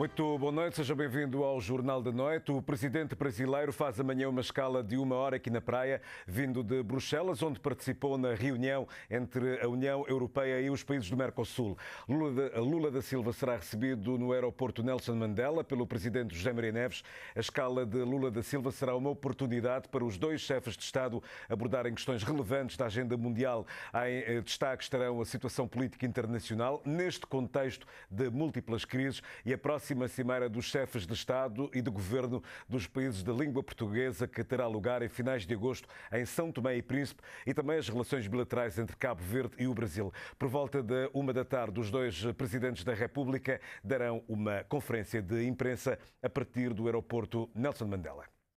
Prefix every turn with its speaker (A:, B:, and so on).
A: Muito boa noite, seja bem-vindo ao Jornal da Noite. O presidente brasileiro faz amanhã uma escala de uma hora aqui na praia, vindo de Bruxelas, onde participou na reunião entre a União Europeia e os países do Mercosul. Lula, da Silva será recebido no aeroporto Nelson Mandela pelo presidente José Maria Neves. A escala de Lula da Silva será uma oportunidade para os dois chefes de Estado abordarem questões relevantes da agenda mundial. Em eh, destaque estarão a situação política internacional, neste contexto de múltiplas crises e a próxima décima cimeira dos chefes de Estado e de Governo dos países da língua portuguesa que terá lugar em finais de agosto em São Tomé e Príncipe e também as relações bilaterais entre Cabo Verde e o Brasil. Por volta da uma da tarde, os dois presidentes da República darão uma conferência de imprensa a partir do aeroporto Nelson Mandela.